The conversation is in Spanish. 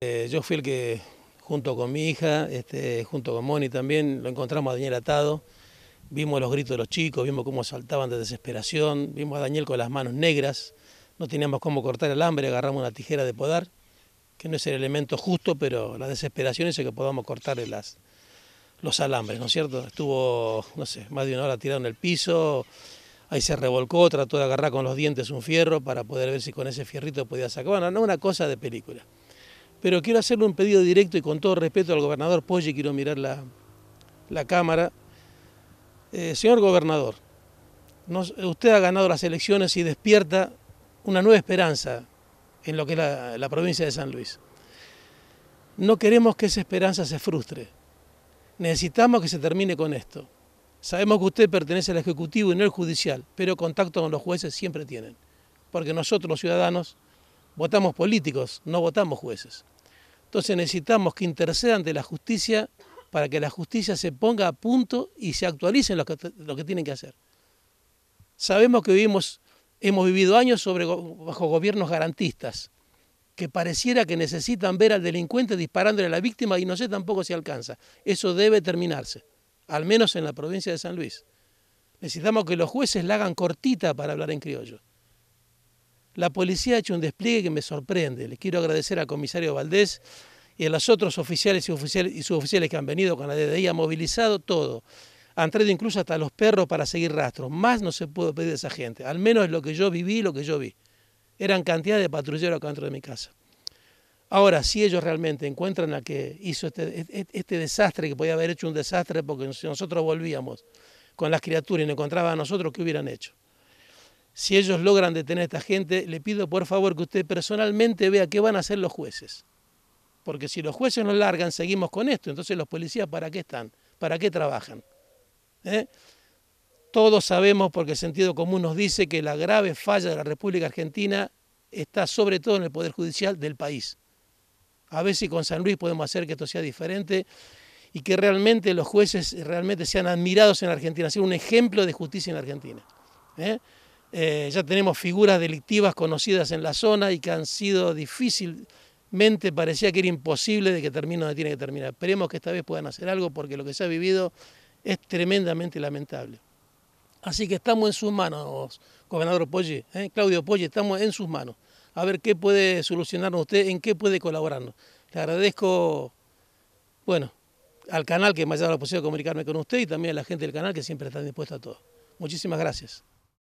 Eh, yo fui el que, junto con mi hija, este, junto con Moni también, lo encontramos a Daniel atado. Vimos los gritos de los chicos, vimos cómo saltaban de desesperación, vimos a Daniel con las manos negras, no teníamos cómo cortar el hambre, agarramos una tijera de podar, que no es el elemento justo, pero la desesperación es el que podamos cortarle las, los alambres, ¿no es cierto? Estuvo, no sé, más de una hora tirado en el piso, ahí se revolcó, trató de agarrar con los dientes un fierro para poder ver si con ese fierrito podía sacar. Bueno, no una cosa de película pero quiero hacerle un pedido directo y con todo respeto al gobernador Poggi, quiero mirar la, cámara. Eh, señor gobernador, usted ha ganado las elecciones y despierta una nueva esperanza en lo que es la, la provincia de San Luis. No queremos que esa esperanza se frustre. Necesitamos que se termine con esto. Sabemos que usted pertenece al Ejecutivo y no al Judicial, pero contacto con los jueces siempre tienen, porque nosotros los ciudadanos votamos políticos, no votamos jueces. Entonces necesitamos que intercedan de la justicia para que la justicia se ponga a punto y se actualicen lo que, lo que tienen que hacer. Sabemos que vivimos, hemos vivido años bajo gobiernos garantistas, que pareciera que necesitan ver al delincuente disparándole a la víctima y no sé tampoco si alcanza. Eso debe terminarse, al menos en la provincia de San Luis. Necesitamos que los jueces la hagan cortita para hablar en criollo. La policía ha hecho un despliegue que me sorprende. Les quiero agradecer al comisario Valdés y a los otros oficiales y, oficiales suboficiales que han venido con la DDI, ha movilizado todo. Han traído incluso hasta los perros para seguir rastros. Más no se puede pedir de esa gente. Al menos es lo que yo viví, lo que yo vi. Eran cantidad de patrulleros acá dentro de mi casa. Ahora, si ellos realmente encuentran a que hizo este, este, este desastre, que podía haber hecho un desastre porque nosotros volvíamos con las criaturas y no encontraba a nosotros, ¿qué hubieran hecho? si ellos logran detener a esta gente, le pido por favor que usted personalmente vea qué van a hacer los jueces. Porque si los jueces nos largan, seguimos con esto. Entonces los policías, ¿para qué están? ¿Para qué trabajan? ¿Eh? Todos sabemos, porque el sentido común nos dice, que la grave falla de la República Argentina está sobre todo en el Poder Judicial del país. A ver si con San Luis podemos hacer que esto sea diferente y que realmente los jueces realmente sean admirados en la Argentina, sea un ejemplo de justicia en la Argentina. ¿Eh? Eh, ya tenemos figuras delictivas conocidas en la zona y que han sido difícilmente, parecía que era imposible de que termine donde tiene que terminar. Esperemos que esta vez puedan hacer algo porque lo que se ha vivido es tremendamente lamentable. Así que estamos en sus manos, gobernador Poggi, ¿eh? Claudio Poggi, estamos en sus manos. A ver qué puede solucionarnos usted, en qué puede colaborarnos. Le agradezco, bueno, al canal que me ha dado la posibilidad de comunicarme con usted y también a la gente del canal que siempre está dispuesta a todo. Muchísimas gracias.